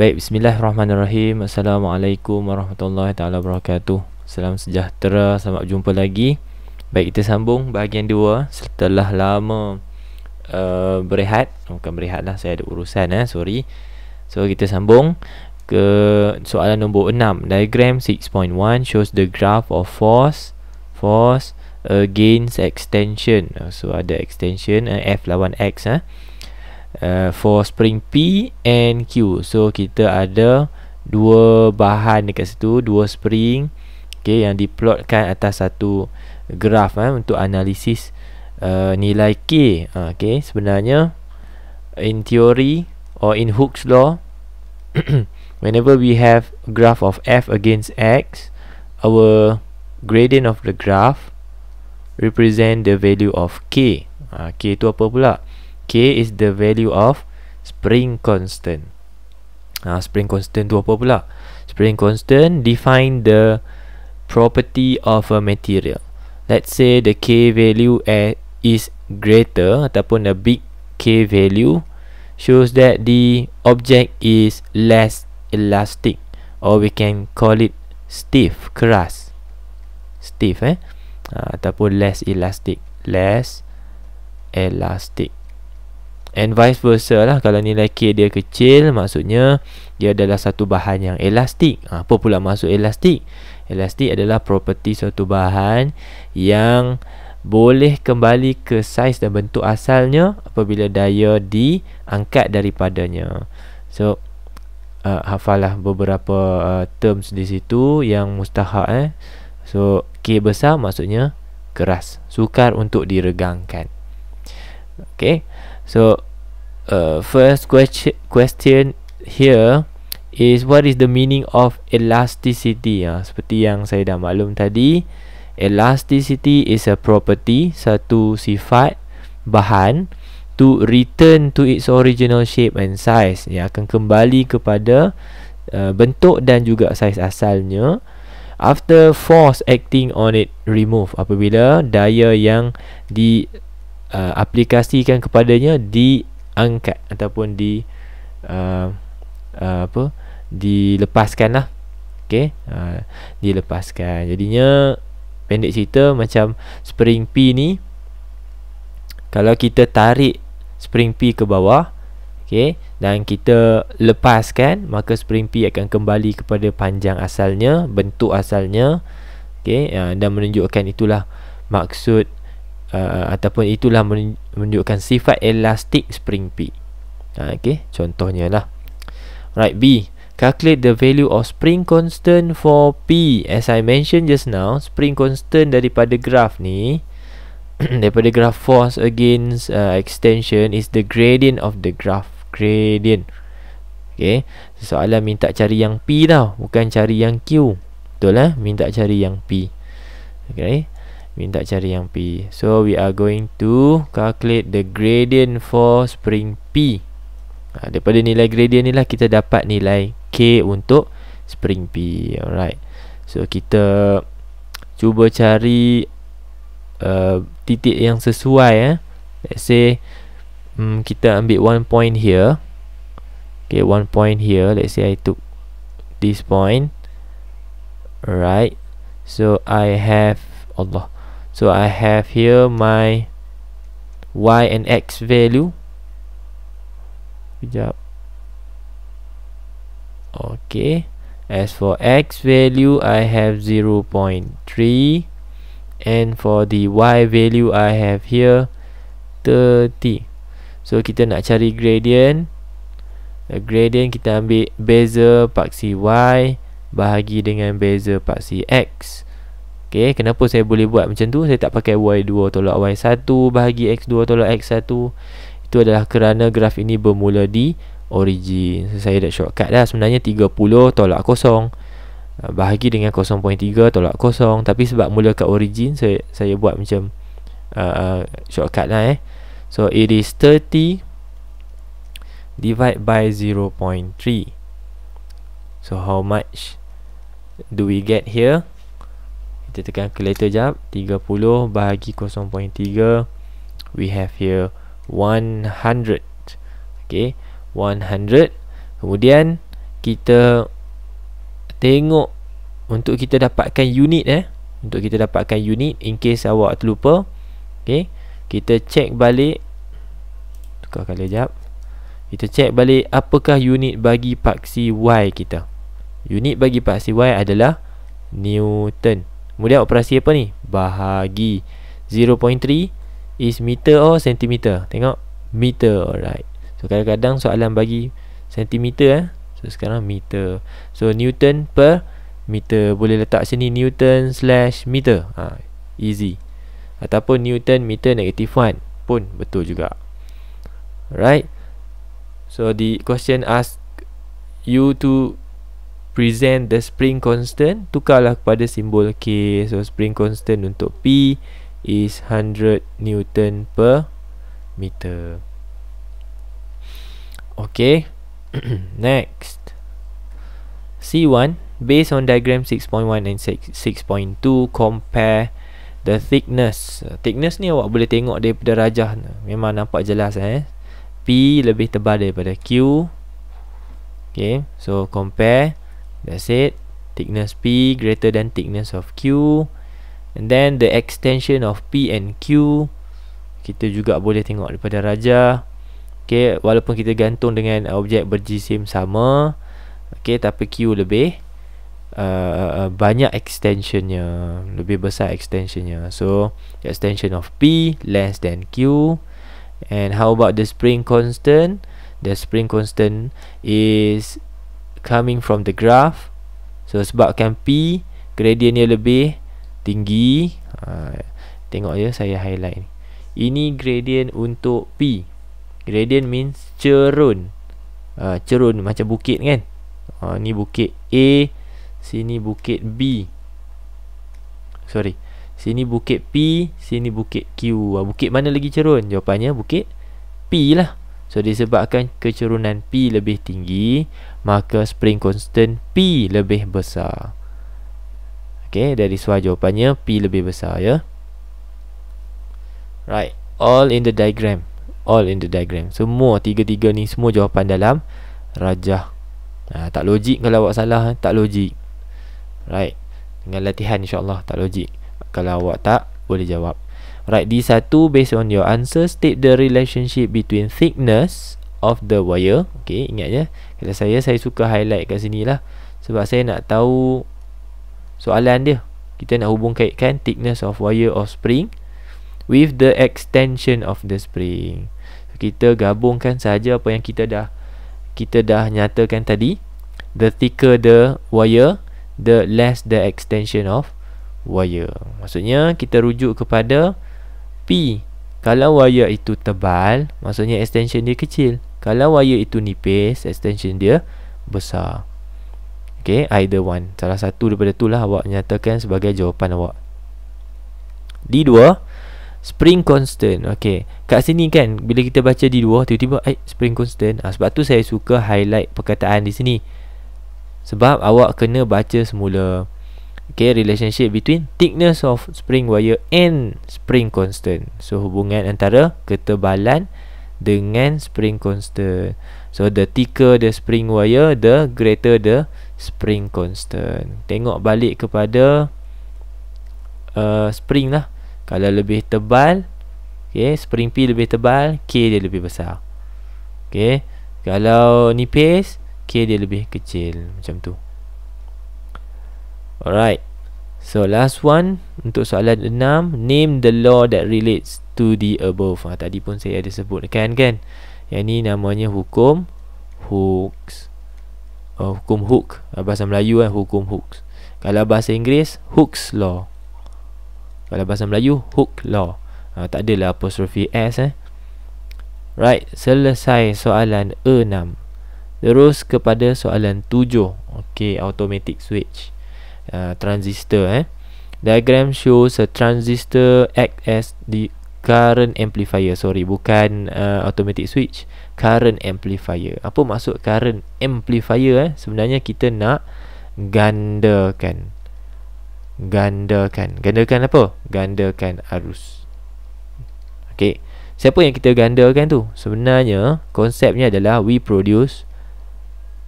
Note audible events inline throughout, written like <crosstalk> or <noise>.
Baik, bismillahirrahmanirrahim. Assalamualaikum warahmatullahi taala wabarakatuh. Salam sejahtera, selamat jumpa lagi. Baik, kita sambung bahagian dua setelah lama uh, berehat. Bukan berehat lah, saya ada urusan eh, sorry. So, kita sambung ke soalan nombor enam Diagram 6.1 shows the graph of force force against extension. So, ada extension uh, F lawan X. Eh uh, for spring P and Q. So kita ada dua bahan dekat situ, dua spring okey yang diplotkan atas satu graf eh untuk analisis uh, nilai K. Uh, okey, sebenarnya in theory or in Hooke's law <coughs> whenever we have graph of f against x our gradient of the graph represent the value of k uh, k tu apa pula K is the value of spring constant. Ha, spring constant tu apa pula? Spring constant define the property of a material. Let's say the K value at, is greater ataupun the big K value shows that the object is less elastic or we can call it stiff, keras. Stiff eh? Ha, ataupun less elastic. Less elastic. And vice versa lah Kalau nilai K dia kecil Maksudnya Dia adalah satu bahan yang elastik ha, Apa pula maksud elastik? Elastik adalah property suatu bahan Yang boleh kembali ke saiz dan bentuk asalnya Apabila daya diangkat daripadanya So uh, Hafalah beberapa uh, terms di situ Yang mustahak eh So K besar maksudnya Keras Sukar untuk diregangkan Okay So uh, first question question here is what is the meaning of elasticity? Ya? Seperti yang saya dah maklum tadi, elasticity is a property, satu sifat bahan to return to its original shape and size. Ya, akan kembali kepada uh, bentuk dan juga saiz asalnya after force acting on it remove apabila daya yang di uh, aplikasikan kepadanya diangkat ataupun di uh, uh, apa dilepaskan lah okay? uh, dilepaskan jadinya pendek cerita macam spring P ni kalau kita tarik spring P ke bawah okay, dan kita lepaskan maka spring P akan kembali kepada panjang asalnya bentuk asalnya okay, uh, dan menunjukkan itulah maksud uh, uh, ataupun itulah menunjukkan sifat elastik spring P, Uh, ha, okay, contohnya lah. Right B, calculate the value of spring constant for P. As I mentioned just now, spring constant daripada graf ni, <clears throat> daripada graf force against uh, extension is the gradient of the graph. Gradient. Okay, soalan minta cari yang P tau, bukan cari yang Q. Betul lah, minta cari yang P. Okay, minta cari yang P. So we are going to calculate the gradient for spring P. Ha, daripada nilai gradient ni lah kita dapat nilai K untuk spring P. Alright. So kita cuba cari uh, titik yang sesuai. Eh. Let's say um, kita ambil one point here. Okay, one point here. Let's say I took this point. Alright. So I have Allah. So I have here my y and x value. Sekejap. Okay. As for x value, I have 0.3. And for the y value, I have here 30. So kita nak cari gradient. The gradient kita ambil bezel paksi y bahagi dengan bezel paksi x. Okay. Okay, kenapa saya boleh buat macam tu? Saya tak pakai y2 tolak y1 bahagi x2 tolak x1. Itu adalah kerana graf ini bermula di origin. So, saya dah shortcut dah. Sebenarnya 30 tolak kosong ah, bahagi dengan 0.3 tolak kosong. Tapi sebab mula kat origin, saya saya buat macam uh, shortcut lah eh. So, it is 30 divide by 0.3. So, how much do we get here? kita tekan calculator jap 30 bahagi 0.3 we have here 100 okey 100 kemudian kita tengok untuk kita dapatkan unit eh untuk kita dapatkan unit in case awak terlupa okey kita check balik tukar color jap kita check balik apakah unit bagi paksi y kita unit bagi paksi y adalah newton Kemudian operasi apa ni? Bahagi 0.3 is meter or centimeter. Tengok meter. Alright. So kadang-kadang soalan bagi centimeter eh. So sekarang meter. So Newton per meter. Boleh letak sini Newton slash meter. Ha, easy. Ataupun Newton meter negative 1 pun betul juga. Alright. So the question ask you to present the spring constant tukarlah kepada simbol K so spring constant untuk P is 100 newton per meter ok <clears throat> next C1 based on diagram 6.1 and 6.2 compare the thickness thickness ni awak boleh tengok daripada rajah memang nampak jelas eh P lebih tebal daripada Q ok so compare That's it. Thickness P greater than thickness of Q. And then the extension of P and Q. Kita juga boleh tengok daripada Raja. Okay, walaupun kita gantung dengan objek berjisim sama. Okay, tapi Q lebih. Uh, uh, banyak extensionnya Lebih besar extensionnya So Extension of P Less than Q And how about the spring constant The spring constant Is coming from the graph so sebabkan P gradient dia lebih tinggi ha, tengok je ya, saya highlight ini gradient untuk P gradient means cerun ha, cerun macam bukit kan ha, ni bukit A sini bukit B sorry sini bukit P sini bukit Q ha, bukit mana lagi cerun jawapannya bukit P lah So disebabkan kecerunan P lebih tinggi Maka spring constant P lebih besar Okay, dari suara jawapannya P lebih besar ya Right, all in the diagram All in the diagram Semua tiga-tiga ni semua jawapan dalam Rajah ha, Tak logik kalau awak salah, ha? tak logik Right, dengan latihan insyaAllah tak logik Kalau awak tak, boleh jawab Write D1 based on your answer State the relationship between thickness of the wire Okay, ingat ya Kalau saya, saya suka highlight kat sini lah Sebab saya nak tahu soalan dia Kita nak hubung kaitkan thickness of wire of spring With the extension of the spring so, Kita gabungkan saja apa yang kita dah Kita dah nyatakan tadi The thicker the wire The less the extension of wire Maksudnya kita rujuk kepada tapi kalau wayar itu tebal, maksudnya extension dia kecil. Kalau wayar itu nipis, extension dia besar. Okay, either one. Salah satu daripada itulah awak nyatakan sebagai jawapan awak. D2, spring constant. Okay, kat sini kan bila kita baca D2, tiba-tiba eh, spring constant. Ha, sebab tu saya suka highlight perkataan di sini. Sebab awak kena baca semula okay, relationship between thickness of spring wire and spring constant. So hubungan antara ketebalan dengan spring constant. So the thicker the spring wire, the greater the spring constant. Tengok balik kepada uh, spring lah. Kalau lebih tebal, okay, spring P lebih tebal, K dia lebih besar. Okay, kalau nipis, K dia lebih kecil macam tu. Alright. So last one untuk soalan 6, name the law that relates to the above. Ha, tadi pun saya ada sebut kan kan. Yang ni namanya hukum hooks. Oh, hukum hook. Ah, bahasa Melayu kan hukum hooks. Kalau bahasa Inggeris hooks law. Kalau bahasa Melayu hook law. Ha, tak adalah apostrophe s eh. Right, selesai soalan 6. Terus kepada soalan 7. Okay, automatic switch. Uh, transistor eh. Diagram shows a transistor act as the current amplifier. Sorry, bukan uh, automatic switch. Current amplifier. Apa maksud current amplifier eh? Sebenarnya kita nak gandakan. Gandakan. Gandakan apa? Gandakan arus. Okay. Siapa yang kita gandakan tu? Sebenarnya, konsepnya adalah we produce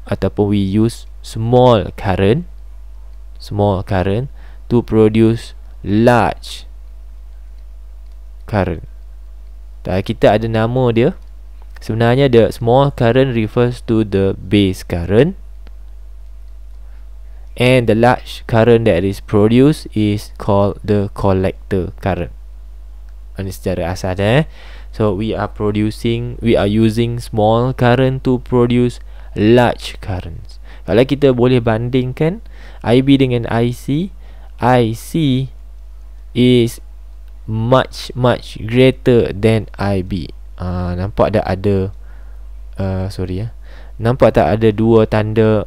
ataupun we use small current small current to produce large current. Dan kita ada nama dia. Sebenarnya the small current refers to the base current and the large current that is produced is called the collector current. Ini secara asal dah. Eh? So we are producing we are using small current to produce large currents. Kalau kita boleh bandingkan IB dengan IC IC is much much greater than IB uh, ah, nampak tak ada uh, sorry ya nampak tak ada dua tanda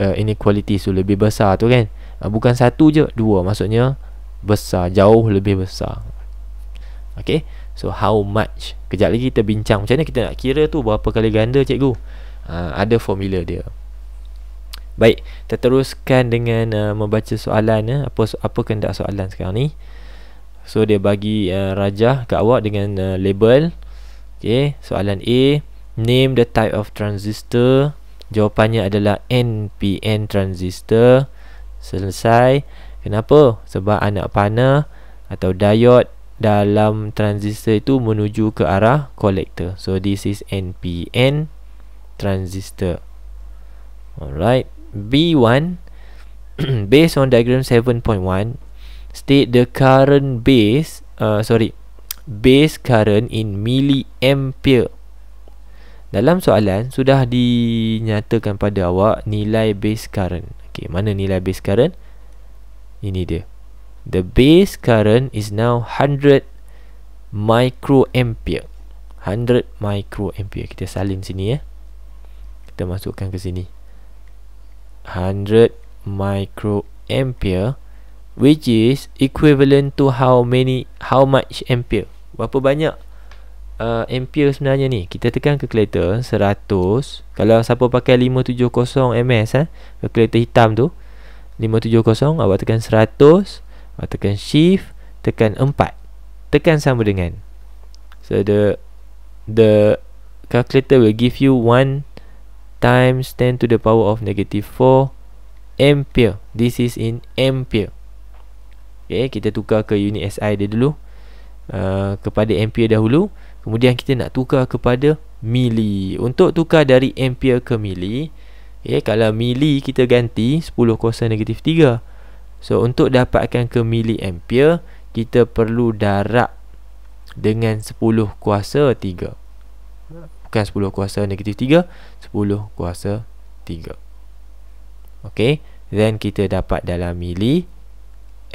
uh, inequality so lebih besar tu kan uh, bukan satu je dua maksudnya besar jauh lebih besar ok so how much kejap lagi kita bincang macam mana kita nak kira tu berapa kali ganda cikgu uh, ada formula dia Baik, kita teruskan dengan uh, membaca soalan ya. Apa apa kena soalan sekarang ni? So dia bagi uh, rajah kat awak dengan uh, label. Okey, soalan A, name the type of transistor. Jawapannya adalah NPN transistor. Selesai. Kenapa? Sebab anak panah atau diod dalam transistor itu menuju ke arah kolektor. So this is NPN transistor. Alright. B1 <clears throat> based on diagram 7.1 state the current base uh, sorry base current in milliampere dalam soalan sudah dinyatakan pada awak nilai base current okey mana nilai base current ini dia the base current is now 100 microampere 100 microampere kita salin sini ya kita masukkan ke sini 100 100 microampere which is equivalent to how many how much ampere berapa banyak uh, ampere sebenarnya ni kita tekan calculator 100 kalau siapa pakai 570 ms eh calculator hitam tu 570 awak tekan 100 awak tekan shift tekan empat, tekan sama dengan so the the calculator will give you one times 10 to the power of negative 4 ampere. This is in ampere. Okay, kita tukar ke unit SI dia dulu. Uh, kepada ampere dahulu. Kemudian kita nak tukar kepada mili. Untuk tukar dari ampere ke mili. Okay, kalau mili kita ganti 10 kuasa negatif 3. So, untuk dapatkan ke mili ampere, kita perlu darab dengan 10 kuasa 3 bukan 10 kuasa negatif 3 10 kuasa 3 ok then kita dapat dalam mili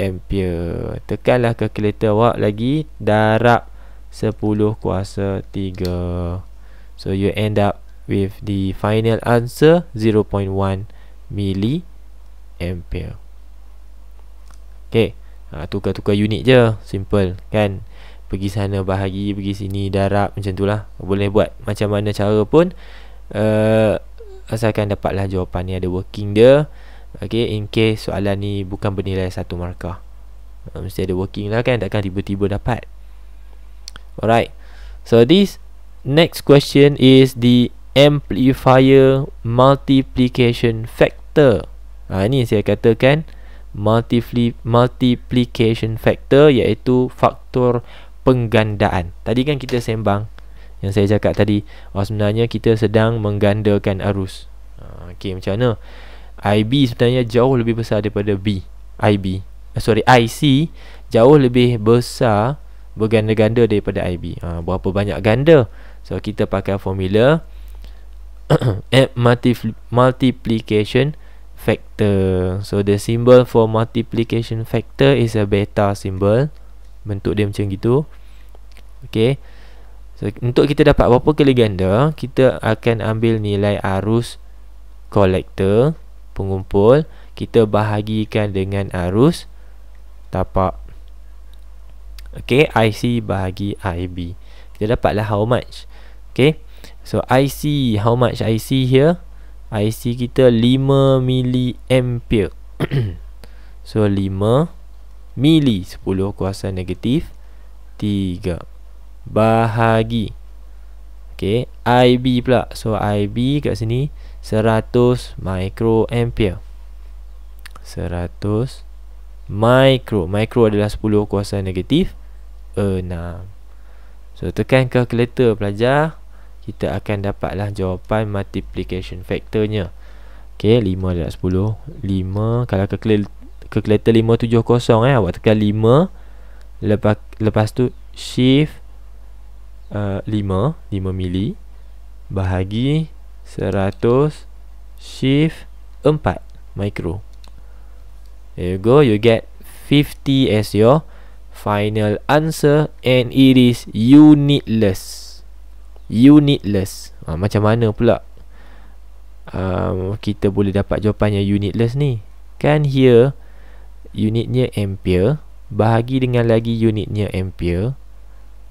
ampere tekanlah calculator awak lagi darab 10 kuasa 3 so you end up with the final answer 0.1 mili ampere ok ha, tukar-tukar ha, unit je simple kan pergi sana bahagi pergi sini darab macam tu lah boleh buat macam mana cara pun uh, asalkan dapatlah jawapan ni ada working dia Okay, in case soalan ni bukan bernilai satu markah uh, Mesti ada working lah kan, takkan tiba-tiba dapat Alright, so this next question is the amplifier multiplication factor ha, Ini saya katakan multipli- multiplication factor iaitu faktor penggandaan. Tadi kan kita sembang yang saya cakap tadi, oh sebenarnya kita sedang menggandakan arus. Ha, okey, macam mana? IB sebenarnya jauh lebih besar daripada B. IB. Eh, sorry, IC jauh lebih besar berganda-ganda daripada IB. Ha, berapa banyak ganda? So, kita pakai formula F <coughs> multiplication factor. So, the symbol for multiplication factor is a beta symbol. Bentuk dia macam gitu Okay so, Untuk kita dapat berapa kali ganda Kita akan ambil nilai arus Kolektor Pengumpul Kita bahagikan dengan arus Tapak Okay IC bahagi IB Kita dapatlah how much Okay So IC How much IC here IC kita 5 mA <coughs> So 5 mili 10 kuasa negatif 3 bahagi okay, IB pula so IB kat sini 100 microampere 100 mikro. Mikro adalah 10 kuasa negatif 6 so tekan kalkulator pelajar kita akan dapatlah jawapan multiplication factornya Okay, 5 adalah 10 5 Kalau kalkulator, ke letter 570 eh awak tekan 5 lepas lepas tu shift uh, 5 5 mili bahagi 100 shift 4 micro there you go you get 50 as your final answer and it is unitless unitless uh, macam mana pula um, kita boleh dapat jawapan yang unitless ni kan here unitnya ampere bahagi dengan lagi unitnya ampere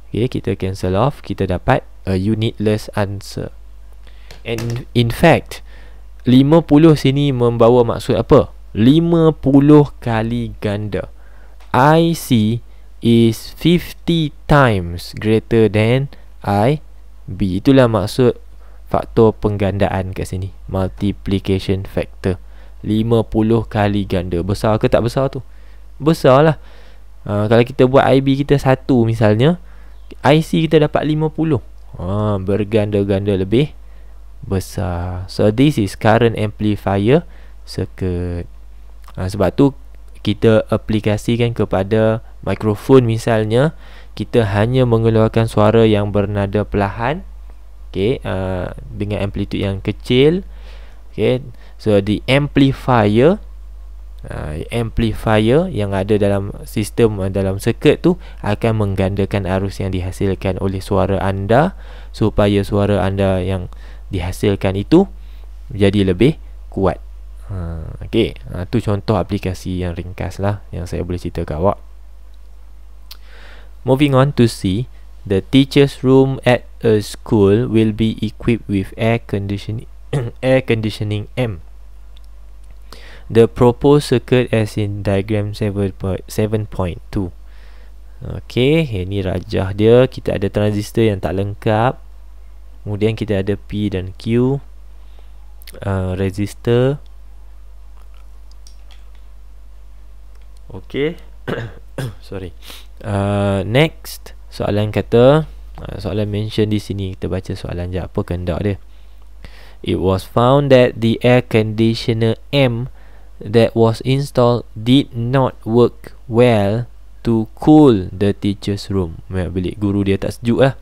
okay, kita cancel off kita dapat a unitless answer and in fact 50 sini membawa maksud apa 50 kali ganda IC is 50 times greater than IB itulah maksud faktor penggandaan kat sini multiplication factor 50 kali ganda Besar ke tak besar tu? Besar lah uh, Kalau kita buat IB kita satu misalnya IC kita dapat 50 uh, ah, Berganda-ganda lebih Besar So this is current amplifier Circuit uh, Sebab tu kita aplikasikan kepada Mikrofon misalnya Kita hanya mengeluarkan suara yang bernada perlahan Okay uh, Dengan amplitude yang kecil Okay So the amplifier uh, Amplifier yang ada dalam sistem ah, dalam circuit tu Akan menggandakan arus yang dihasilkan oleh suara anda Supaya suara anda yang dihasilkan itu Jadi lebih kuat uh, ah, Okay uh, tu contoh aplikasi yang ringkas lah Yang saya boleh cerita ke awak Moving on to see The teacher's room at a school will be equipped with air conditioning <coughs> air conditioning M the proposed circuit as in diagram 7.2 ok, ini rajah dia kita ada transistor yang tak lengkap kemudian kita ada P dan Q uh, resistor ok <coughs> sorry uh, next, soalan kata uh, soalan mention di sini kita baca soalan je, apa kendak dia it was found that the air conditioner M that was installed did not work well to cool the teacher's room. Well, bilik guru dia tak sejuk lah.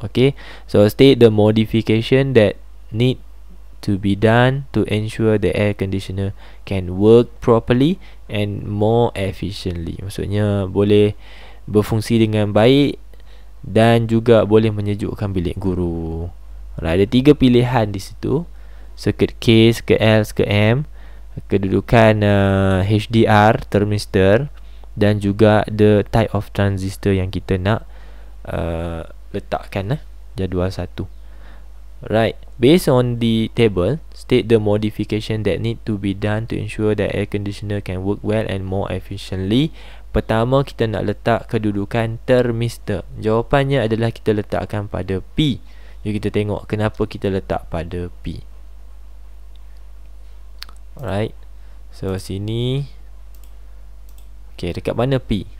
Okay, so state the modification that need to be done to ensure the air conditioner can work properly and more efficiently. Maksudnya boleh berfungsi dengan baik dan juga boleh menyejukkan bilik guru. Right, ada tiga pilihan di situ. Circuit K, circuit L, circuit M kedudukan uh, eh, HDR termistor dan juga the type of transistor yang kita nak uh, letakkan eh, jadual satu right based on the table state the modification that need to be done to ensure that air conditioner can work well and more efficiently pertama kita nak letak kedudukan termistor. jawapannya adalah kita letakkan pada P jadi kita tengok kenapa kita letak pada P Alright So sini Okay dekat mana P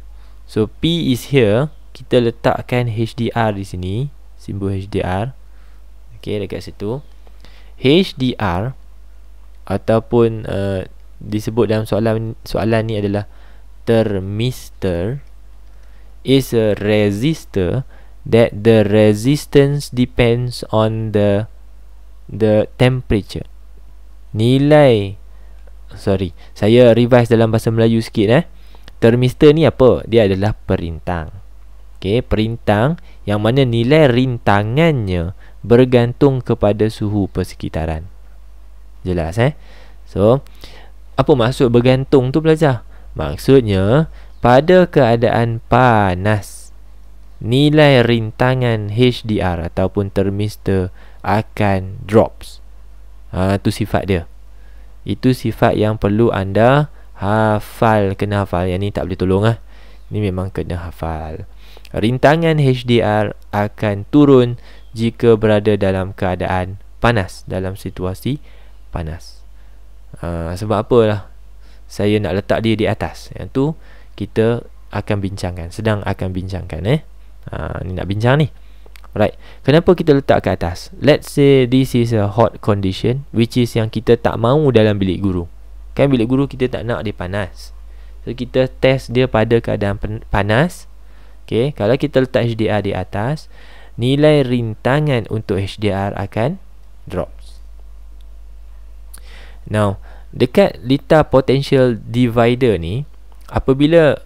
So P is here Kita letakkan HDR di sini Simbol HDR Okay dekat situ HDR Ataupun uh, Disebut dalam soalan Soalan ni adalah Termister Is a resistor That the resistance depends on the The temperature Nilai Sorry Saya revise dalam bahasa Melayu sikit eh termistor ni apa? Dia adalah perintang Okay, perintang Yang mana nilai rintangannya Bergantung kepada suhu persekitaran Jelas eh So Apa maksud bergantung tu pelajar. Maksudnya Pada keadaan panas Nilai rintangan HDR Ataupun termistor Akan drops Itu ah, ha, sifat dia. Itu sifat yang perlu anda hafal Kena hafal Yang ni tak boleh tolong lah Ni memang kena hafal Rintangan HDR akan turun Jika berada dalam keadaan panas Dalam situasi panas uh, Sebab apalah Saya nak letak dia di atas Yang tu kita akan bincangkan Sedang akan bincangkan eh uh, Ni nak bincang ni Right. Kenapa kita letak ke atas? Let's say this is a hot condition which is yang kita tak mahu dalam bilik guru. Kan bilik guru kita tak nak dia panas. So kita test dia pada keadaan panas. Okay. Kalau kita letak HDR di atas, nilai rintangan untuk HDR akan drops. Now, dekat litar potential divider ni, apabila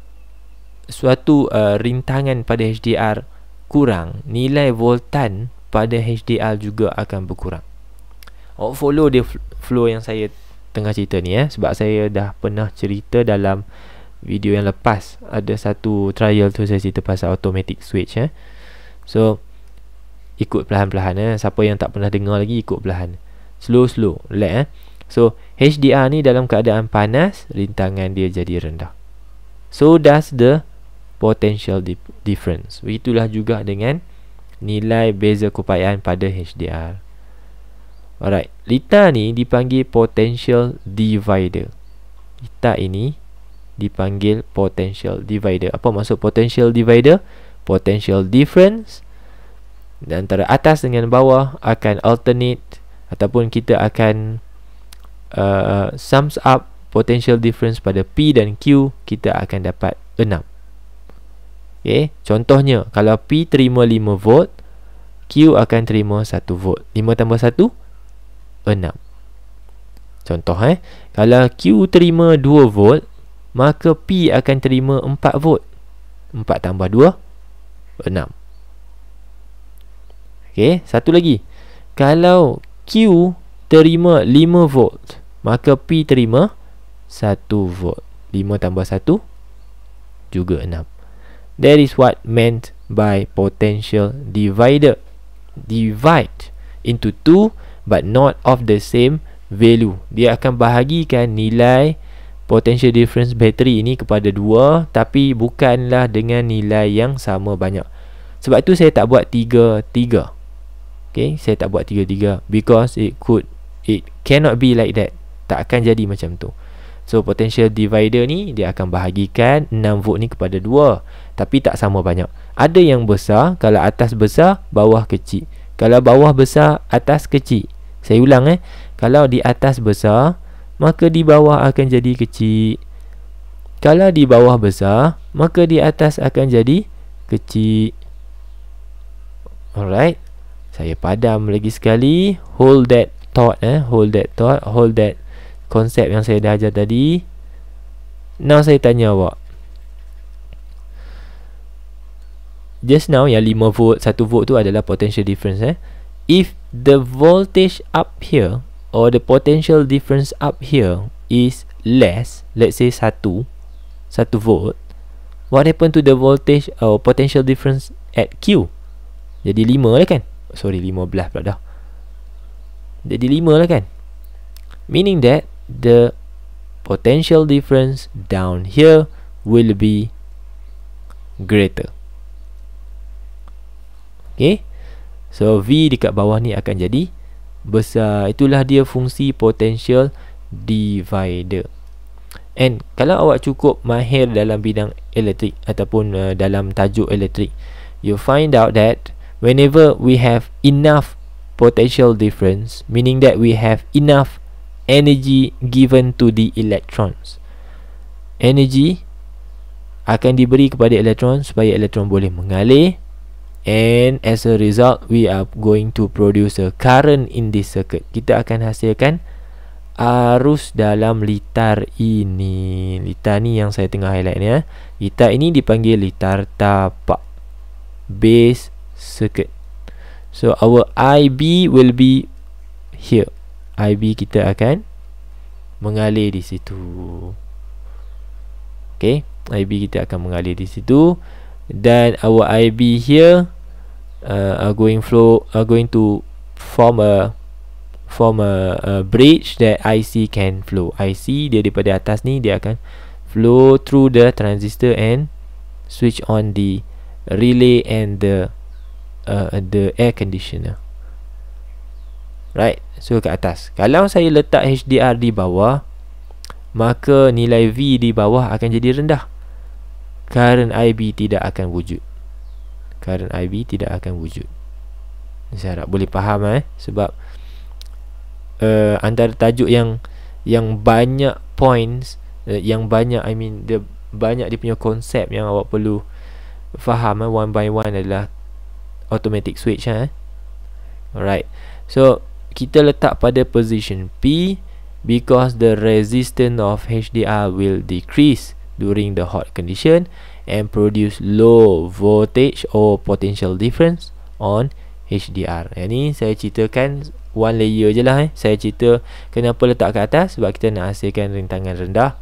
suatu uh, rintangan pada HDR kurang, nilai voltan pada HDL juga akan berkurang. Oh, follow dia flow yang saya tengah cerita ni eh sebab saya dah pernah cerita dalam video yang lepas ada satu trial tu saya cerita pasal automatic switch eh. So ikut perlahan-lahan eh siapa yang tak pernah dengar lagi ikut perlahan. Slow slow, relax eh. So HDR ni dalam keadaan panas rintangan dia jadi rendah. So does the potential dip- difference. Begitulah juga dengan nilai beza keupayaan pada HDR. Alright, lita ni dipanggil potential divider. Lita ini dipanggil potential divider. Apa maksud potential divider? Potential difference antara atas dengan bawah akan alternate ataupun kita akan uh, sums up potential difference pada P dan Q kita akan dapat 6. Okay. Contohnya, kalau P terima 5 volt, Q akan terima 1 volt. 5 tambah 1, 6. Contoh, eh. kalau Q terima 2 volt, maka P akan terima 4 volt. 4 tambah 2, 6. Okay. Satu lagi, kalau Q terima 5 volt, maka P terima 1 volt. 5 tambah 1, juga 6. That is what meant by potential divider. Divide into two but not of the same value. Dia akan bahagikan nilai potential difference bateri ini kepada dua tapi bukanlah dengan nilai yang sama banyak. Sebab tu saya tak buat tiga tiga. Okay, saya tak buat tiga tiga because it could it cannot be like that. Tak akan jadi macam tu. So potential divider ni dia akan bahagikan 6 volt ni kepada 2 tapi tak sama banyak. Ada yang besar, kalau atas besar, bawah kecil. Kalau bawah besar, atas kecil. Saya ulang eh. Kalau di atas besar, maka di bawah akan jadi kecil. Kalau di bawah besar, maka di atas akan jadi kecil. Alright. Saya padam lagi sekali. Hold that thought eh. Hold that thought. Hold that konsep yang saya dah ajar tadi Now saya tanya awak Just now yang 5 volt, 1 volt tu adalah potential difference eh If the voltage up here Or the potential difference up here Is less Let's say 1 1 volt What happen to the voltage or uh, potential difference at Q? Jadi 5 lah kan? Sorry, 15 pula dah. Jadi 5 lah kan? Meaning that, the potential difference down here will be greater. Okay. So, V dekat bawah ni akan jadi besar. Itulah dia fungsi potential divider. And, kalau awak cukup mahir dalam bidang elektrik ataupun uh, dalam tajuk elektrik, you find out that whenever we have enough potential difference, meaning that we have enough energy given to the electrons. Energy akan diberi kepada elektron supaya elektron boleh mengalir and as a result we are going to produce a current in this circuit. Kita akan hasilkan arus dalam litar ini. Litar ni yang saya tengah highlight ni ya. Litar ini dipanggil litar tapak base circuit. So our IB will be here. IB kita akan mengalir di situ. Okay. IB kita akan mengalir di situ. Dan our IB here uh, are going flow are going to form a form a, a bridge that IC can flow. IC dia daripada atas ni dia akan flow through the transistor and switch on the relay and the uh, the air conditioner right so ke atas kalau saya letak HDR di bawah maka nilai V di bawah akan jadi rendah current IB tidak akan wujud current IB tidak akan wujud saya harap boleh faham eh sebab uh, antara tajuk yang yang banyak points uh, yang banyak I mean dia banyak dia punya konsep yang awak perlu faham eh one by one adalah automatic switch eh alright so kita letak pada position P because the resistance of HDR will decrease during the hot condition and produce low voltage or potential difference on HDR. Yang ni saya ceritakan one layer je lah. Eh. Saya cerita kenapa letak ke atas sebab kita nak hasilkan rintangan rendah.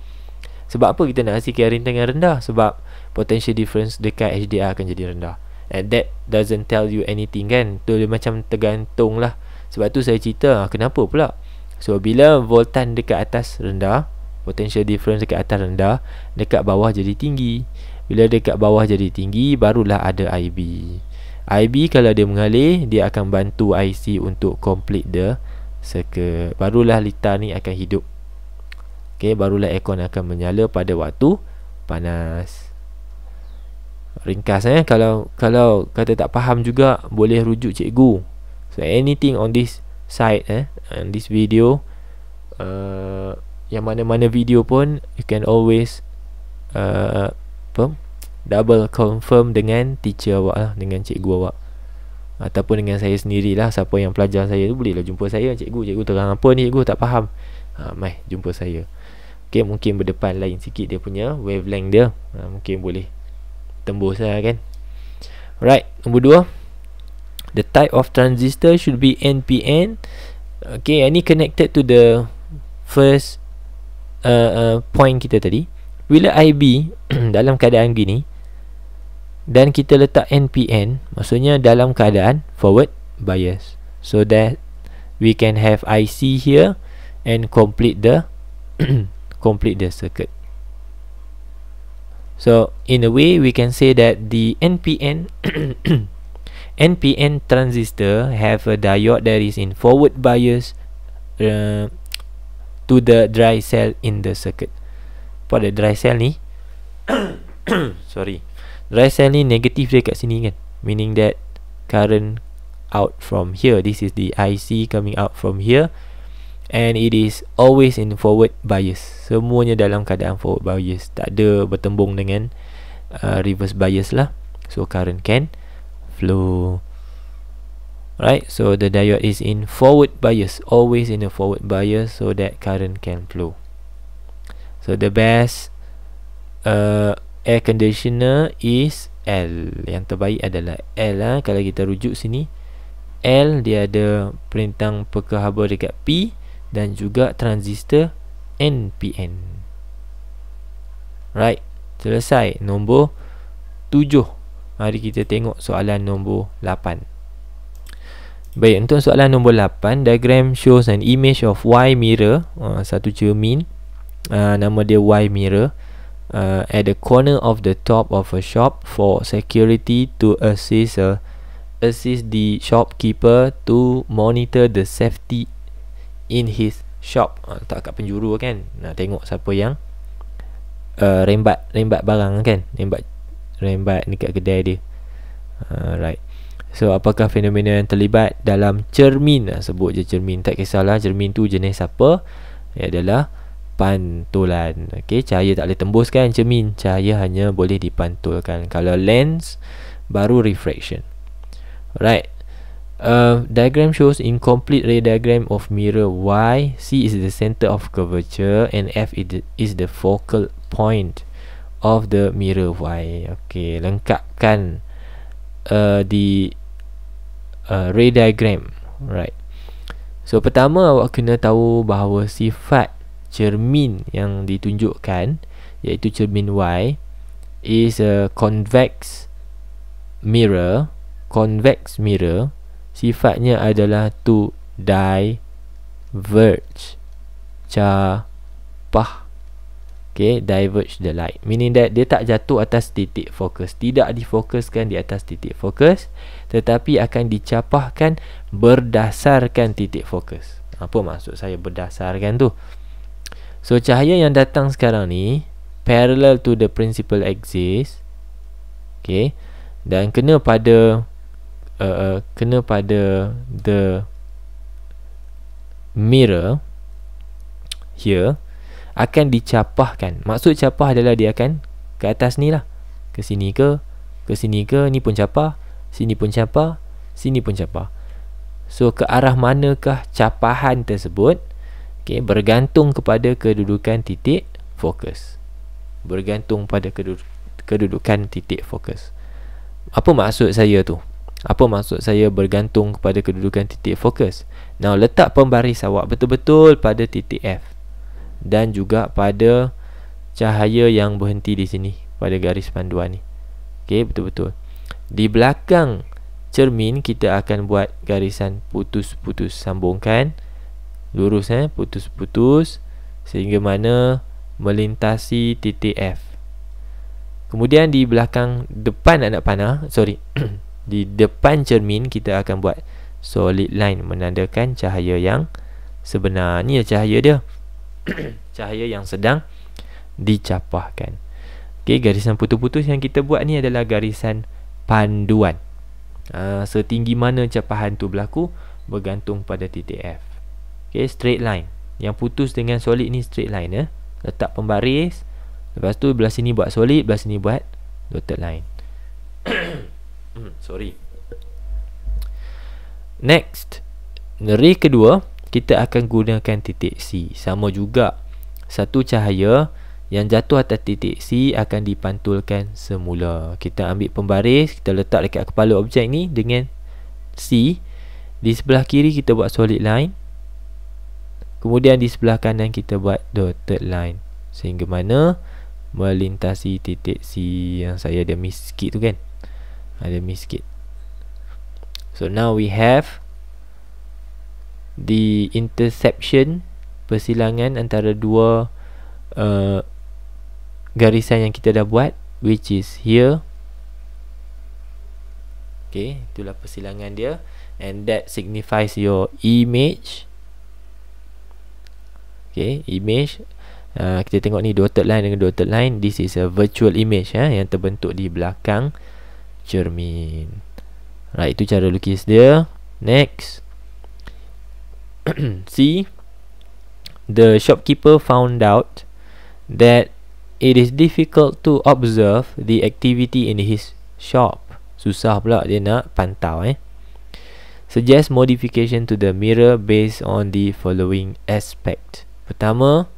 Sebab apa kita nak hasilkan rintangan rendah? Sebab potential difference dekat HDR akan jadi rendah. And that doesn't tell you anything kan. Itu macam tergantung lah. Sebab tu saya cerita ah, kenapa pula. So bila voltan dekat atas rendah, potential difference dekat atas rendah, dekat bawah jadi tinggi. Bila dekat bawah jadi tinggi barulah ada IB. IB kalau dia mengalir, dia akan bantu IC untuk complete the circuit. Barulah litar ni akan hidup. Okey, barulah aircon akan menyala pada waktu panas. Ringkas eh kalau kalau kata tak faham juga boleh rujuk cikgu So anything on this side, eh and this video uh, yang mana-mana video pun you can always uh, double confirm dengan teacher awak lah dengan cikgu awak ataupun dengan saya sendiri lah. siapa yang pelajar saya tu lah jumpa saya cikgu cikgu terang apa ni cikgu tak faham ha, mai jumpa saya Okay, mungkin berdepan lain sikit dia punya wavelength dia ha, mungkin boleh tembus lah kan alright nombor dua the type of transistor should be NPN okay yang ni connected to the first uh, uh, point kita tadi bila IB <clears throat> dalam keadaan gini dan kita letak NPN maksudnya dalam keadaan forward bias so that we can have IC here and complete the <clears throat> complete the circuit so in a way we can say that the NPN <clears throat> NPN transistor have a diode that is in forward bias uh, to the dry cell in the circuit. For the dry cell ni, <coughs> sorry, dry cell ni negative dia kat sini kan, meaning that current out from here. This is the IC coming out from here. And it is always in forward bias. Semuanya dalam keadaan forward bias. Tak ada bertembung dengan uh, reverse bias lah. So current can flow right so the diode is in forward bias always in a forward bias so that current can flow so the best uh, air conditioner is L yang terbaik adalah L lah. kalau kita rujuk sini L dia ada perintang pekahaba dekat P dan juga transistor NPN right selesai nombor tujuh Mari kita tengok soalan nombor 8. Baik, untuk soalan nombor 8, diagram shows an image of Y mirror, uh, satu cermin, uh, nama dia Y mirror, uh, at the corner of the top of a shop for security to assist uh, assist the shopkeeper to monitor the safety in his shop. Uh, letak kat penjuru kan, nak tengok siapa yang uh, rembat, rembat barang kan, rembat rembat dekat kedai dia alright ah, so apakah fenomena yang terlibat dalam cermin ah, sebut je cermin tak kisahlah cermin tu jenis apa ia adalah pantulan Okay, cahaya tak boleh tembus kan cermin cahaya hanya boleh dipantulkan kalau lens baru refraction alright Uh, diagram shows incomplete ray diagram of mirror Y C is the center of curvature and F is the focal point of the mirror why okey lengkapkan uh, di uh, ray diagram right so pertama awak kena tahu bahawa sifat cermin yang ditunjukkan iaitu cermin Y is a convex mirror convex mirror sifatnya adalah to diverge capah okay, diverge the light meaning that dia tak jatuh atas titik fokus tidak difokuskan di atas titik fokus tetapi akan dicapahkan berdasarkan titik fokus apa maksud saya berdasarkan tu so cahaya yang datang sekarang ni parallel to the principal axis. okay, dan kena pada uh, uh, kena pada the mirror here akan dicapahkan. Maksud capah adalah dia akan ke atas ni lah. Ke sini ke, ke sini ke, ni pun capah, sini pun capah, sini pun capah. So, ke arah manakah capahan tersebut? Okay, bergantung kepada kedudukan titik fokus. Bergantung pada kedudukan titik fokus. Apa maksud saya tu? Apa maksud saya bergantung kepada kedudukan titik fokus? Now, letak pembaris awak betul-betul pada titik F dan juga pada cahaya yang berhenti di sini pada garis panduan ni. Okey, betul-betul. Di belakang cermin kita akan buat garisan putus-putus sambungkan lurus eh putus-putus sehingga mana melintasi titik F. Kemudian di belakang depan anak panah, sorry. <clears throat> di depan cermin kita akan buat solid line menandakan cahaya yang sebenar. Ni lah cahaya dia. <coughs> cahaya yang sedang dicapahkan. Okey, garisan putus-putus yang kita buat ni adalah garisan panduan. Uh, setinggi mana capahan tu berlaku bergantung pada titik F. Okey, straight line. Yang putus dengan solid ni straight line Eh? Letak pembaris. Lepas tu belah sini buat solid, belah sini buat dotted line. <coughs> Hmm, sorry. Next, neri kedua kita akan gunakan titik C sama juga satu cahaya yang jatuh atas titik C akan dipantulkan semula kita ambil pembaris kita letak dekat kepala objek ni dengan C di sebelah kiri kita buat solid line kemudian di sebelah kanan kita buat dotted line sehingga mana melintasi titik C yang saya ada miss sikit tu kan ada miss sikit so now we have di interception persilangan antara dua uh, garisan yang kita dah buat which is here okay itulah persilangan dia and that signifies your image okay image Uh, kita tengok ni dotted line dengan dotted line this is a virtual image ya eh, yang terbentuk di belakang cermin. Right itu cara lukis dia. Next. <coughs> see the shopkeeper found out that it is difficult to observe the activity in his shop susah pula dia nak pantau eh suggest modification to the mirror based on the following aspect pertama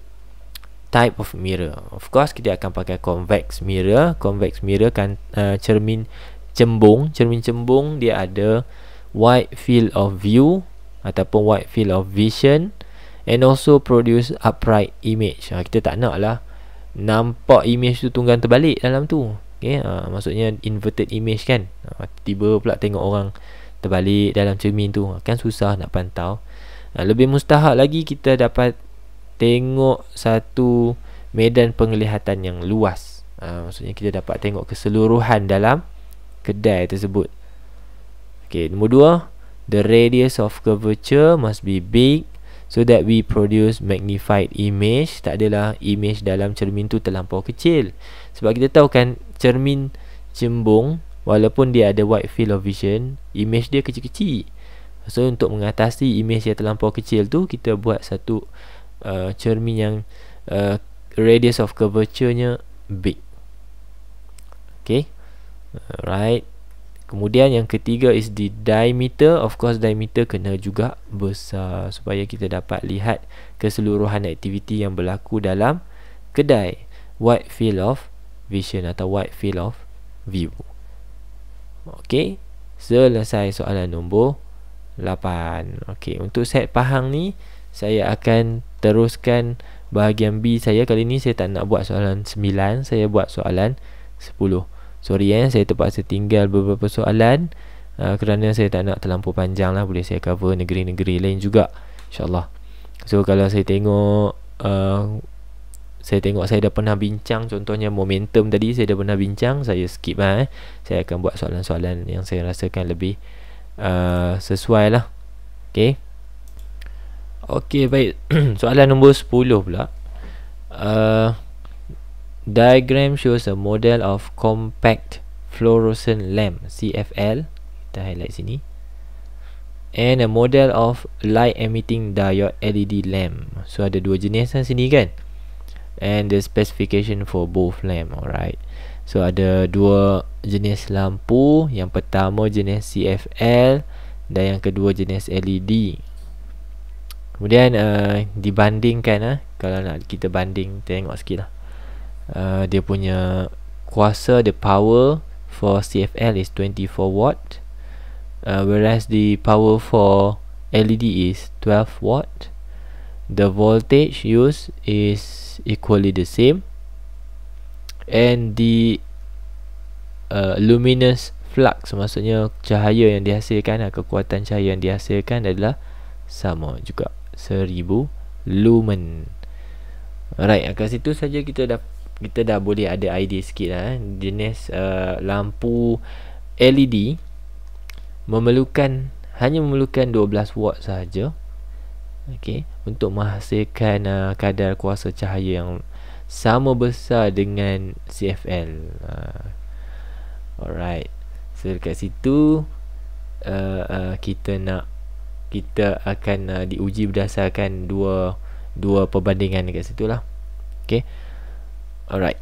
type of mirror of course kita akan pakai convex mirror convex mirror kan uh, cermin cembung cermin cembung dia ada wide field of view ataupun wide field of vision and also produce upright image. Ha, kita tak nak lah nampak image tu tunggang terbalik dalam tu. Okay, ha, maksudnya inverted image kan. Ha, tiba pula tengok orang terbalik dalam cermin tu. Ha, kan susah nak pantau. Ha, lebih mustahak lagi kita dapat tengok satu medan penglihatan yang luas. Ha, maksudnya kita dapat tengok keseluruhan dalam kedai tersebut. Okay, nombor dua the radius of curvature must be big so that we produce magnified image tak adalah image dalam cermin tu terlampau kecil sebab kita tahu kan cermin cembung walaupun dia ada wide field of vision image dia kecil-kecil so untuk mengatasi image yang terlampau kecil tu kita buat satu uh, cermin yang uh, radius of curvature-nya big okay alright Kemudian yang ketiga is the diameter. Of course diameter kena juga besar supaya kita dapat lihat keseluruhan aktiviti yang berlaku dalam kedai. Wide field of vision atau wide field of view. Okey, selesai soalan nombor 8. Okey, untuk set pahang ni saya akan teruskan bahagian B saya. Kali ni saya tak nak buat soalan 9, saya buat soalan 10. Sorry eh, saya terpaksa tinggal beberapa soalan uh, Kerana saya tak nak terlampau panjang lah Boleh saya cover negeri-negeri lain juga InsyaAllah So kalau saya tengok uh, Saya tengok saya dah pernah bincang Contohnya momentum tadi saya dah pernah bincang Saya skip lah eh Saya akan buat soalan-soalan yang saya rasakan lebih uh, Sesuai lah Okay Okay baik <clears throat> Soalan nombor 10 pula uh, Diagram shows a model of compact fluorescent lamp CFL kita highlight sini and a model of light emitting diode LED lamp so ada dua jenis kan sini kan and the specification for both lamp alright so ada dua jenis lampu yang pertama jenis CFL dan yang kedua jenis LED kemudian uh, dibandingkan uh, kalau nak kita banding tengok sikit lah Uh, dia punya kuasa the power for CFL is 24 watt uh, whereas the power for LED is 12 watt the voltage used is equally the same and the uh, luminous flux maksudnya cahaya yang dihasilkan uh, kekuatan cahaya yang dihasilkan adalah sama juga 1000 lumen Alright, kat situ saja kita dapat kita dah boleh ada idea sikit lah, eh. jenis uh, lampu LED memerlukan hanya memerlukan 12 watt sahaja okay, untuk menghasilkan uh, kadar kuasa cahaya yang sama besar dengan CFL uh, alright so dekat situ uh, uh, kita nak kita akan uh, diuji berdasarkan dua dua perbandingan dekat situ lah okay. Alright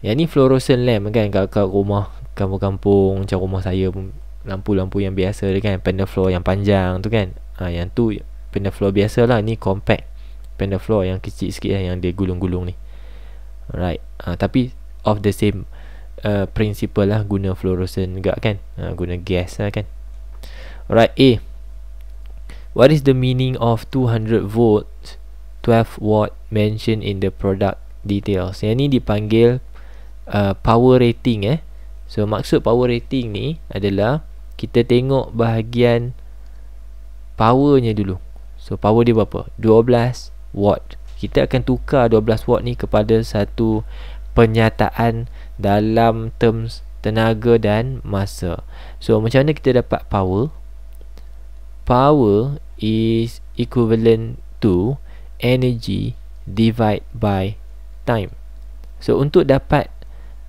Yang ni fluorescent lamp kan Kat, kat rumah Kampung-kampung Macam rumah saya pun Lampu-lampu yang biasa dia kan Panel floor yang panjang tu kan ha, Yang tu Panel floor biasa lah Ni compact Panel floor yang kecil sikit kan, Yang dia gulung-gulung ni Alright ha, Tapi Of the same uh, Principle lah Guna fluorescent juga kan ha, Guna gas lah kan Alright A What is the meaning of 200 volt 12 watt mentioned in the product details. Yang ni dipanggil uh, power rating eh. So maksud power rating ni adalah kita tengok bahagian powernya dulu. So power dia berapa? 12 watt. Kita akan tukar 12 watt ni kepada satu penyataan dalam terms tenaga dan masa. So macam mana kita dapat power? Power is equivalent to energy divide by time. So untuk dapat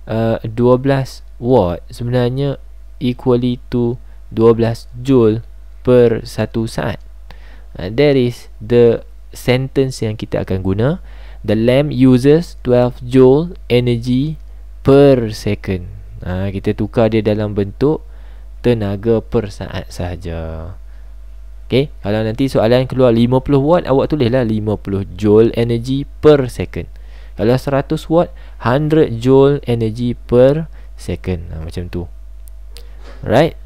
uh, 12 watt sebenarnya equally to 12 joule per satu saat. Uh, there is the sentence yang kita akan guna. The lamp uses 12 joule energy per second. Uh, kita tukar dia dalam bentuk tenaga per saat sahaja. Okay, kalau nanti soalan keluar 50 watt, awak tulislah 50 joule energy per second. Kalau 100 watt, 100 joule energy per second. Ha, macam tu. Right?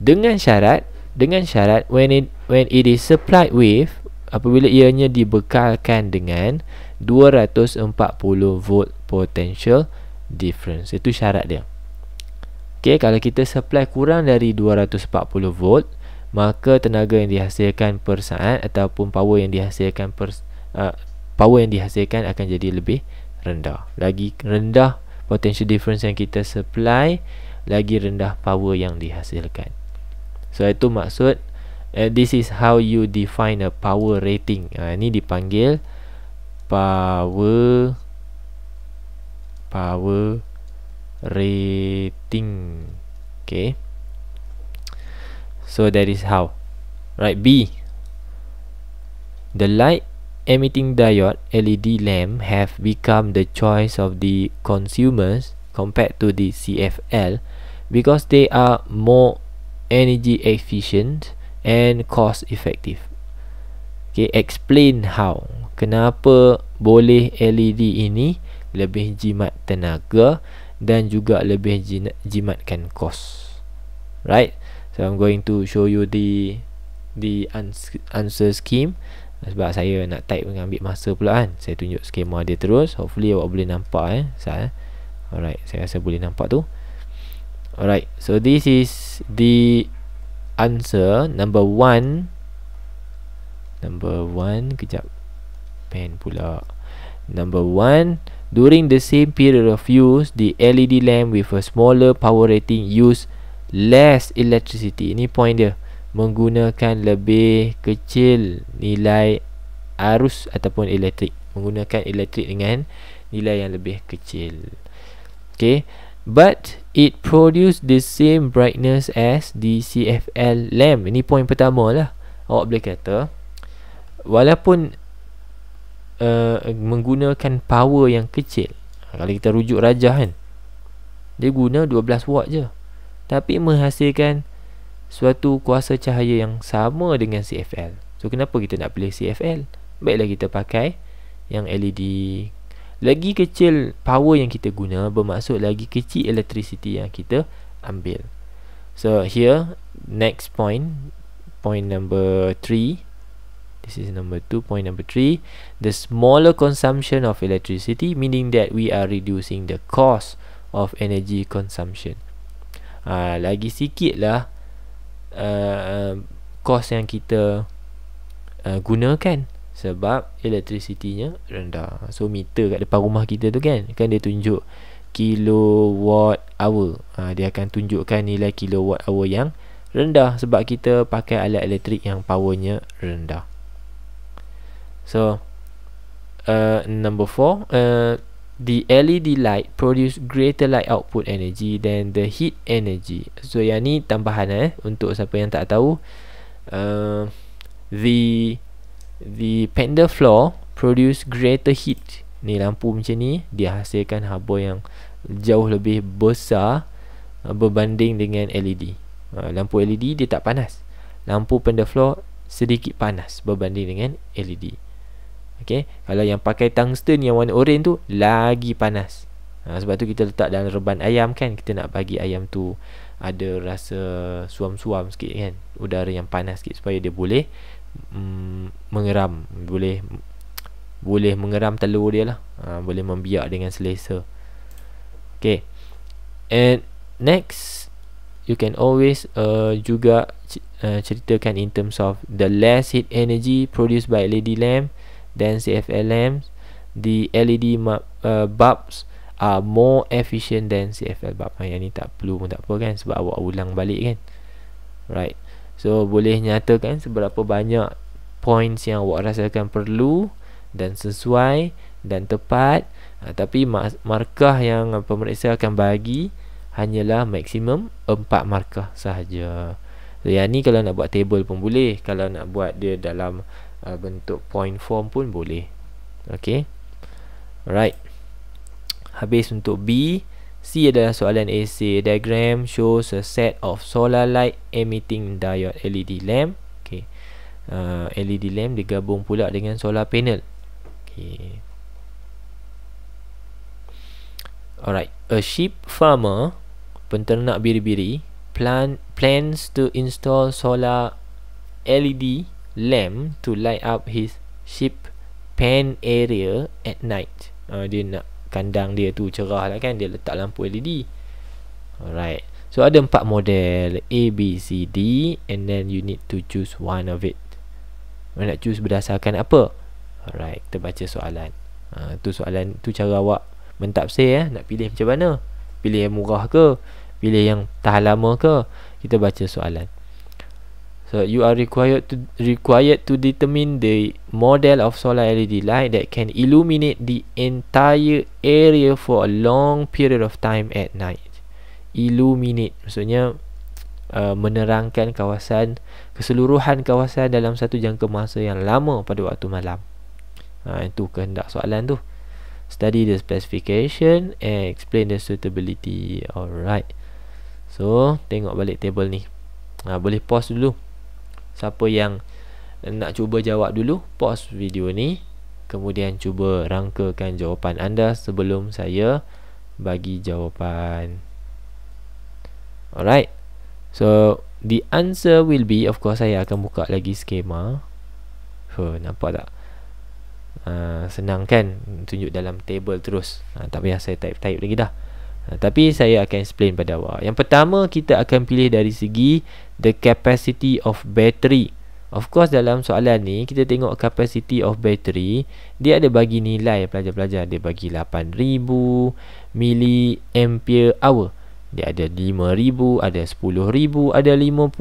Dengan syarat, dengan syarat when it when it is supplied with apabila ianya dibekalkan dengan 240 volt potential difference. Itu syarat dia. Okay, kalau kita supply kurang dari 240 volt, maka tenaga yang dihasilkan per saat ataupun power yang dihasilkan per uh, power yang dihasilkan akan jadi lebih rendah. Lagi rendah potential difference yang kita supply, lagi rendah power yang dihasilkan. So itu maksud uh, this is how you define a power rating. Uh, ini dipanggil power power rating. Okay. So that is how. Right B. The light emitting diode LED lamp have become the choice of the consumers compared to the CFL because they are more energy efficient and cost effective. Okay, explain how. Kenapa boleh LED ini lebih jimat tenaga dan juga lebih jimatkan kos. Right? So I'm going to show you the the answer scheme sebab saya nak type dengan ambil masa pula kan saya tunjuk skema dia terus hopefully awak boleh nampak eh sah eh? alright saya rasa boleh nampak tu alright so this is the answer number one. number one, kejap pen pula number one, during the same period of use the led lamp with a smaller power rating use less electricity ini point dia menggunakan lebih kecil nilai arus ataupun elektrik menggunakan elektrik dengan nilai yang lebih kecil okey but it produce the same brightness as DCFL lamp ini poin pertama lah awak boleh kata walaupun uh, menggunakan power yang kecil ha, kalau kita rujuk rajah kan dia guna 12 watt je tapi menghasilkan suatu kuasa cahaya yang sama dengan CFL. So kenapa kita nak pilih CFL? Baiklah kita pakai yang LED. Lagi kecil power yang kita guna bermaksud lagi kecil electricity yang kita ambil. So here next point point number 3 This is number two point number three. The smaller consumption of electricity, meaning that we are reducing the cost of energy consumption. Ah, Lagi sedikit lah Uh, kos yang kita uh, gunakan sebab elektrisitinya rendah. So meter kat depan rumah kita tu kan, kan dia tunjuk kilowatt hour. Ha, dia akan tunjukkan nilai kilowatt hour yang rendah sebab kita pakai alat elektrik yang powernya rendah. So uh, number 4 uh, the LED light produce greater light output energy than the heat energy. So yang ni tambahan eh untuk siapa yang tak tahu. Uh, the the panel floor produce greater heat. Ni lampu macam ni dia hasilkan haba yang jauh lebih besar uh, berbanding dengan LED. Uh, lampu LED dia tak panas. Lampu panel floor sedikit panas berbanding dengan LED. Okay. Kalau yang pakai tungsten yang warna oranye tu lagi panas. Ha, sebab tu kita letak dalam reban ayam kan. Kita nak bagi ayam tu ada rasa suam-suam sikit kan. Udara yang panas sikit supaya dia boleh mm, mengeram. Boleh boleh mengeram telur dia lah. Ha, boleh membiak dengan selesa. Okay. And next, you can always uh, juga uh, ceritakan in terms of the less heat energy produced by lady lamb than CFLMs, the LED uh, bulbs are more efficient than CFL bulb. Ha, yang ni tak perlu pun tak apa kan sebab awak ulang balik kan. Right. So boleh nyatakan seberapa banyak points yang awak rasakan perlu dan sesuai dan tepat ha, tapi markah yang pemeriksa akan bagi hanyalah maksimum 4 markah sahaja. So, yang ni kalau nak buat table pun boleh, kalau nak buat dia dalam uh, bentuk point form pun boleh Okay Alright Habis untuk B C adalah soalan AC Diagram shows a set of solar light emitting diode LED lamp Okay uh, LED lamp digabung pula dengan solar panel Okay Alright A sheep farmer Penternak biri-biri plan, Plans to install solar LED lamp to light up his sheep pen area at night. Uh, dia nak kandang dia tu cerah lah kan. Dia letak lampu LED. Alright. So, ada empat model. A, B, C, D. And then you need to choose one of it. You nak choose berdasarkan apa? Alright. Kita baca soalan. Uh, tu soalan tu cara awak mentafsir eh. Nak pilih macam mana? Pilih yang murah ke? Pilih yang tahan lama ke? Kita baca soalan. So you are required to required to determine the model of solar LED light that can illuminate the entire area for a long period of time at night. Illuminate maksudnya uh, menerangkan kawasan keseluruhan kawasan dalam satu jangka masa yang lama pada waktu malam. Ha, itu kehendak soalan tu. Study the specification and explain the suitability. Alright. So, tengok balik table ni. Ha, boleh pause dulu. Siapa yang nak cuba jawab dulu, pause video ni. Kemudian cuba rangkakan jawapan anda sebelum saya bagi jawapan. Alright. So, the answer will be, of course, saya akan buka lagi skema. Huh, nampak tak? Uh, senang kan? Tunjuk dalam table terus. Uh, tak payah saya type-type lagi dah. Uh, tapi saya akan explain pada awak. Yang pertama, kita akan pilih dari segi the capacity of battery. Of course dalam soalan ni kita tengok capacity of battery dia ada bagi nilai pelajar-pelajar dia bagi 8000 mili ampere hour dia ada 5000 ada 10000 ada 50000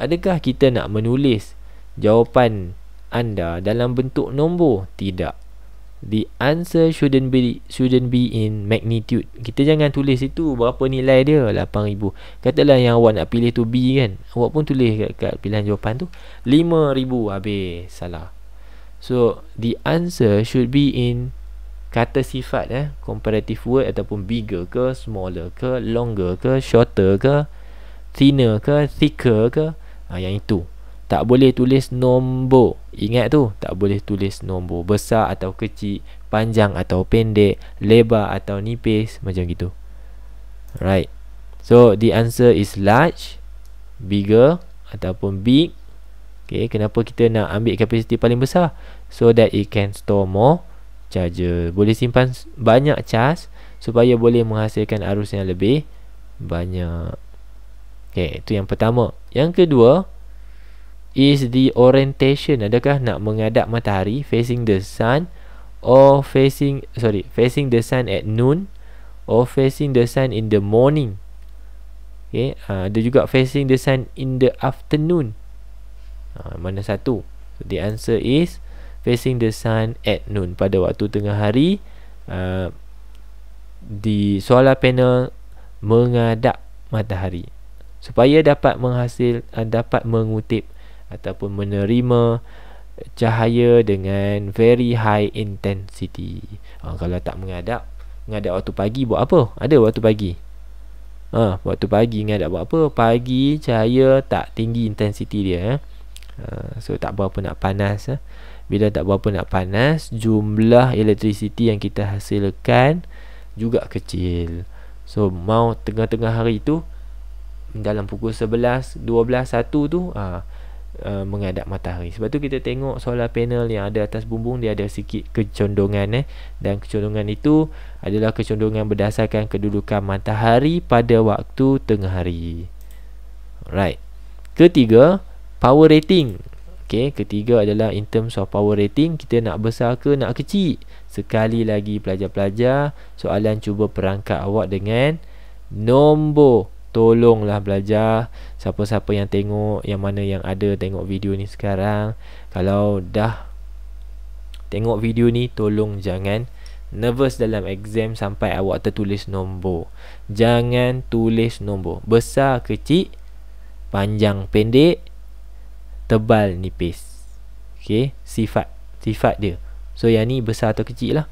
Adakah kita nak menulis jawapan anda dalam bentuk nombor tidak the answer shouldn't be shouldn't be in magnitude. Kita jangan tulis itu berapa nilai dia 8000. Katalah yang awak nak pilih tu B kan. Awak pun tulis kat, kat pilihan jawapan tu 5000 habis salah. So the answer should be in kata sifat eh comparative word ataupun bigger ke smaller ke longer ke shorter ke thinner ke thicker ke ha, yang itu tak boleh tulis nombor. Ingat tu, tak boleh tulis nombor besar atau kecil, panjang atau pendek, lebar atau nipis macam gitu. Right. So the answer is large, bigger ataupun big. Okay, kenapa kita nak ambil kapasiti paling besar? So that it can store more charger. Boleh simpan banyak charge supaya boleh menghasilkan arus yang lebih banyak. Okay, itu yang pertama. Yang kedua, is the orientation adakah nak menghadap matahari facing the sun or facing sorry facing the sun at noon or facing the sun in the morning okey uh, ada juga facing the sun in the afternoon uh, mana satu so, the answer is facing the sun at noon pada waktu tengah hari uh, di solar panel menghadap matahari supaya dapat menghasil uh, dapat mengutip ataupun menerima cahaya dengan very high intensity. Ha, kalau tak mengadap, mengadap waktu pagi buat apa? Ada waktu pagi. Ha, waktu pagi mengadap buat apa? Pagi cahaya tak tinggi intensity dia. Eh? Ha, so tak berapa nak panas. Eh? Bila tak berapa nak panas, jumlah electricity yang kita hasilkan juga kecil. So mau tengah-tengah hari tu dalam pukul 11, 12, 1 tu ha, Uh, menghadap matahari. Sebab tu kita tengok solar panel yang ada atas bumbung dia ada sikit kecondongan eh dan kecondongan itu adalah kecondongan berdasarkan kedudukan matahari pada waktu tengah hari. Right. Ketiga, power rating. Okay, ketiga adalah in terms of power rating kita nak besar ke nak kecil. Sekali lagi pelajar-pelajar, soalan cuba perangkat awak dengan nombor Tolonglah belajar Siapa-siapa yang tengok Yang mana yang ada tengok video ni sekarang Kalau dah Tengok video ni Tolong jangan Nervous dalam exam Sampai awak tertulis nombor Jangan tulis nombor Besar kecil Panjang pendek Tebal nipis Okay Sifat Sifat dia So yang ni besar atau kecil lah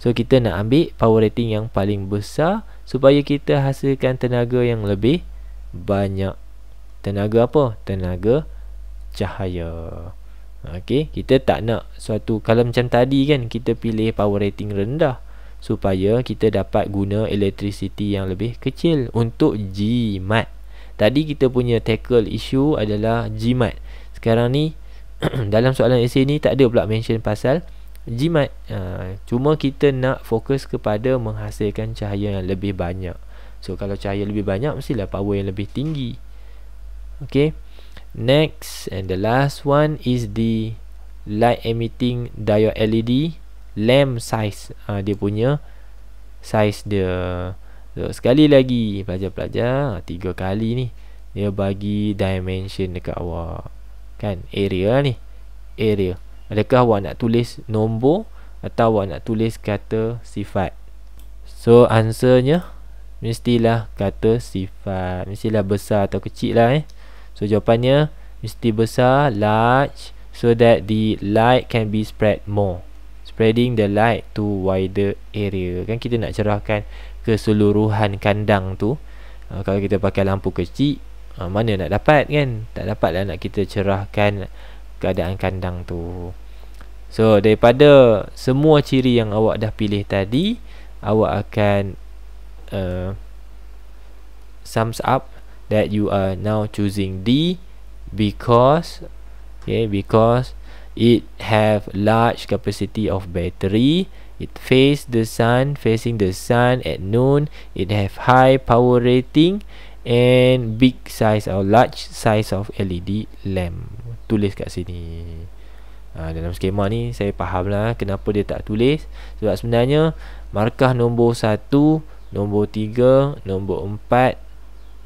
So kita nak ambil power rating yang paling besar supaya kita hasilkan tenaga yang lebih banyak. Tenaga apa? Tenaga cahaya. Okey, kita tak nak suatu kalau macam tadi kan kita pilih power rating rendah supaya kita dapat guna electricity yang lebih kecil untuk jimat. Tadi kita punya tackle issue adalah jimat. Sekarang ni <clears throat> dalam soalan essay ni tak ada pula mention pasal jimat uh, cuma kita nak fokus kepada menghasilkan cahaya yang lebih banyak so kalau cahaya lebih banyak mestilah power yang lebih tinggi Okay. next and the last one is the light emitting diode led lamp size uh, dia punya size dia so, sekali lagi pelajar-pelajar ha, tiga kali ni dia bagi dimension dekat awak kan area ni area Adakah awak nak tulis nombor atau awak nak tulis kata sifat? So, answernya mestilah kata sifat. Mestilah besar atau kecil lah eh. So, jawapannya mesti besar, large so that the light can be spread more. Spreading the light to wider area. Kan kita nak cerahkan keseluruhan kandang tu. Uh, kalau kita pakai lampu kecil, uh, mana nak dapat kan? Tak dapatlah nak kita cerahkan keadaan kandang tu. So daripada semua ciri yang awak dah pilih tadi Awak akan uh, Sums up that you are now choosing D Because okay, Because it have large capacity of battery It face the sun Facing the sun at noon It have high power rating And big size or large size of LED lamp Tulis kat sini ha, Dalam skema ni saya faham lah Kenapa dia tak tulis Sebab sebenarnya markah nombor 1 Nombor 3 Nombor 4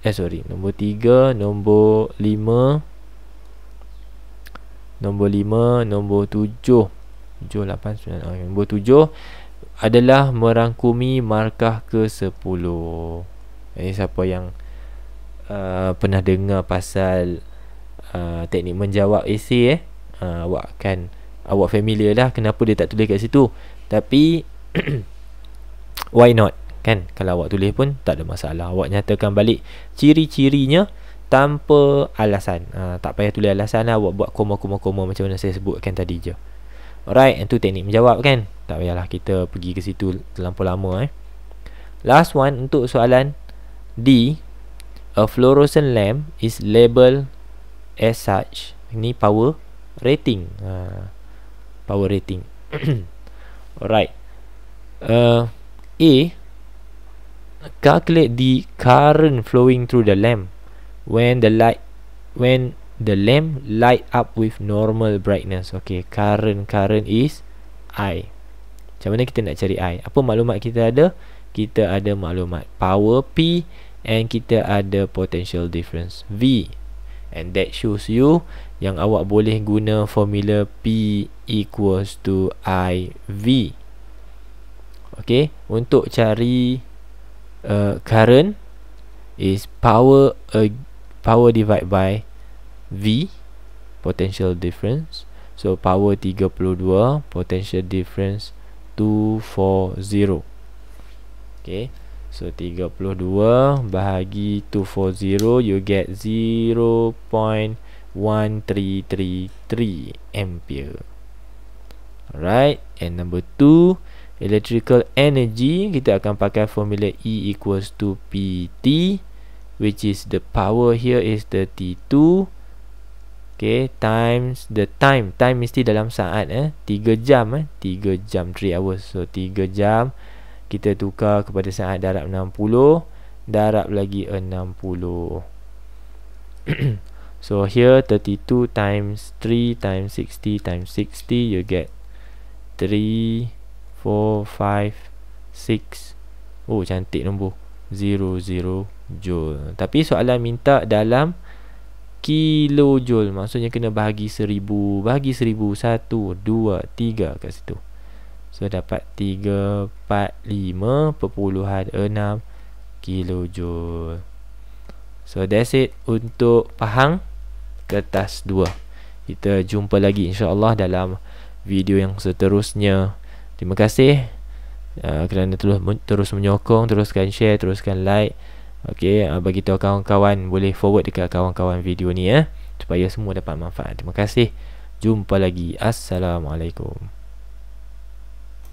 Eh sorry Nombor 3 Nombor 5 Nombor 5 Nombor 7 7, 8, 9 Nombor tujuh adalah merangkumi markah ke sepuluh. Ini siapa yang uh, Pernah dengar pasal uh, Teknik menjawab esay eh uh, awak kan awak familiar lah kenapa dia tak tulis kat situ tapi <clears throat> why not kan kalau awak tulis pun tak ada masalah awak nyatakan balik ciri-cirinya tanpa alasan uh, tak payah tulis alasan lah awak buat koma-koma-koma macam mana saya sebutkan tadi je alright itu teknik menjawab kan tak payahlah kita pergi ke situ terlalu lama eh last one untuk soalan D a fluorescent lamp is labeled as such ni power rating uh, power rating <coughs> alright uh, A calculate the current flowing through the lamp when the light when the lamp light up with normal brightness okay current current is I macam mana kita nak cari I apa maklumat kita ada kita ada maklumat power P and kita ada potential difference V and that shows you yang awak boleh guna formula P equals to IV. Okay, untuk cari uh, current is power uh, power divide by V, potential difference. So, power 32, potential difference 240. Okay, so 32 bahagi 240, you get 0. 1333 ampere Alright And number 2 Electrical energy Kita akan pakai formula E equals to PT Which is the power here is the T 32 Okay Times the time Time mesti dalam saat eh 3 jam eh 3 jam 3 hours So 3 jam Kita tukar kepada saat darab 60 Darab lagi 60 <clears throat> So here 32 times 3 times 60 times 60 you get 3 4 5 6 Oh cantik nombor 0 0 joule. Tapi soalan minta dalam kilo joule. Maksudnya kena bahagi 1000, bahagi 1000 1 2 3 kat situ. So dapat 3 4 5.6 kilo joule. So that's it untuk Pahang kertas 2 kita jumpa lagi insya Allah dalam video yang seterusnya terima kasih uh, kerana terus terus menyokong teruskan share teruskan like okey uh, bagi tahu kawan-kawan boleh forward dekat kawan-kawan video ni ya eh, supaya semua dapat manfaat terima kasih jumpa lagi assalamualaikum